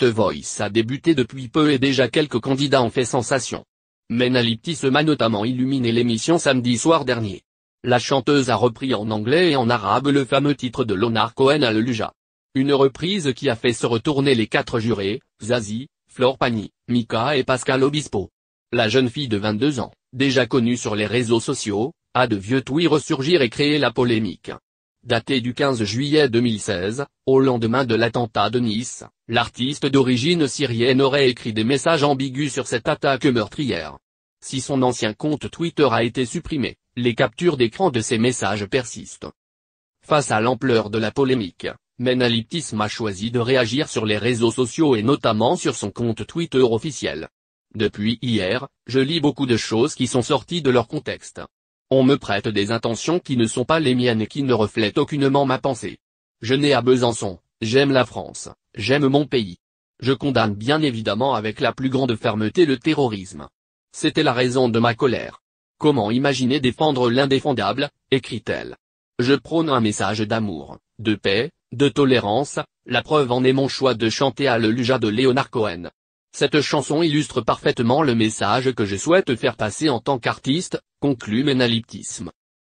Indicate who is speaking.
Speaker 1: The Voice a débuté depuis peu et déjà quelques candidats ont fait sensation. se m'a notamment illuminé l'émission samedi soir dernier. La chanteuse a repris en anglais et en arabe le fameux titre de Lonar Cohen à Leluja. Une reprise qui a fait se retourner les quatre jurés, Zazie, Flore Pagny, Mika et Pascal Obispo. La jeune fille de 22 ans, déjà connue sur les réseaux sociaux, a de vieux tweets ressurgir et créer la polémique daté du 15 juillet 2016, au lendemain de l'attentat de Nice, l'artiste d'origine syrienne aurait écrit des messages ambigus sur cette attaque meurtrière. Si son ancien compte Twitter a été supprimé, les captures d'écran de ces messages persistent. Face à l'ampleur de la polémique, Menaliptism a choisi de réagir sur les réseaux sociaux et notamment sur son compte Twitter officiel. Depuis hier, je lis beaucoup de choses qui sont sorties de leur contexte. On me prête des intentions qui ne sont pas les miennes et qui ne reflètent aucunement ma pensée. Je n'ai à Besançon, j'aime la France, j'aime mon pays. Je condamne bien évidemment avec la plus grande fermeté le terrorisme. C'était la raison de ma colère. Comment imaginer défendre l'indéfendable, écrit-elle. Je prône un message d'amour, de paix, de tolérance, la preuve en est mon choix de chanter à l'Eluja de Léonard Cohen. Cette chanson illustre parfaitement le message que je souhaite faire passer en tant qu'artiste, conclut Ménaliptisme.